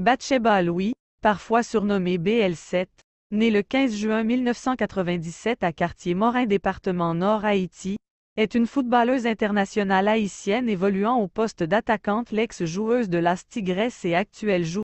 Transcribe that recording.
Batsheba Louis, parfois surnommée BL7, née le 15 juin 1997 à Quartier-Morin département Nord Haïti, est une footballeuse internationale haïtienne évoluant au poste d'attaquante, l'ex-joueuse de l'AS et actuelle joueuse